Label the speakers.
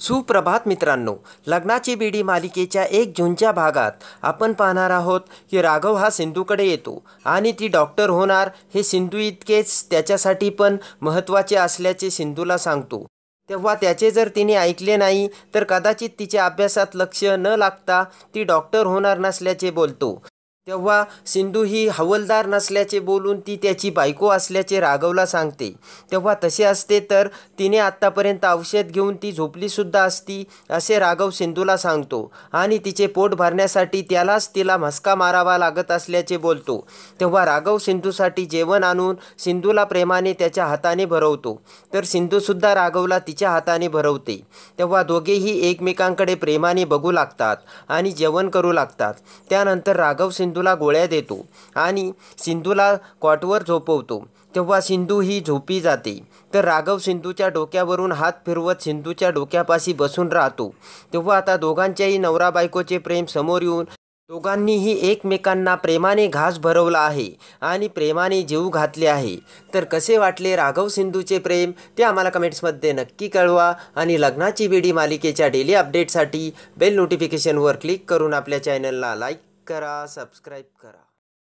Speaker 1: सुप्रभात मित्रांनो लग्नाची बिडी मालिकेच्या एक जूनच्या भागात आपण पाहणार आहोत की राघव हा सिंधूकडे येतो आणि ती डॉक्टर होणार हे सिंधू इतकेच त्याच्यासाठी पण महत्त्वाचे असल्याचे सिंधूला सांगतो तेव्हा त्याचे जर तिने ऐकले नाही तर कदाचित तिच्या अभ्यासात लक्ष न लागता ती डॉक्टर होणार नसल्याचे बोलतो तेव्हा सिंधू ही हवलदार नसल्याचे बोलून ती त्याची बायको असल्याचे राघवला सांगते तेव्हा तसे असते तर तिने आत्तापर्यंत औषध घेऊन ती झोपलीसुद्धा असती असे राघव सिंधूला सांगतो आणि तिचे पोट भरण्यासाठी त्यालाच तिला म्हसका मारावा लागत असल्याचे बोलतो तेव्हा राघव सिंधूसाठी जेवण आणून सिंधूला प्रेमाने त्याच्या हाताने भरवतो तर सिंधूसुद्धा राघवला तिच्या हाताने भरवते तेव्हा दोघेही एकमेकांकडे प्रेमाने बघू लागतात आणि जेवण करू लागतात त्यानंतर राघव सिंधू सिंधूला गोळ्या देतो आणि सिंधूला कॉटवर झोपवतो तेव्हा सिंधू ही झोपी जाते तर राघव सिंधूच्या डोक्यावरून हात फिरवत सिंधूच्या डोक्यापाशी बसून राहतो तेव्हा आता दोघांच्याही नवरा बायकोचे प्रेम समोर येऊन दोघांनीही एकमेकांना प्रेमाने घास भरवला आहे आणि प्रेमाने जीव घातले आहे तर कसे वाटले राघव सिंधूचे प्रेम ते आम्हाला कमेंट्समध्ये नक्की कळवा आणि लग्नाची वेडी मालिकेच्या डेली अपडेटसाठी बेल नोटिफिकेशनवर क्लिक करून आपल्या चॅनलला लाईक करा सबस्क्राईब करा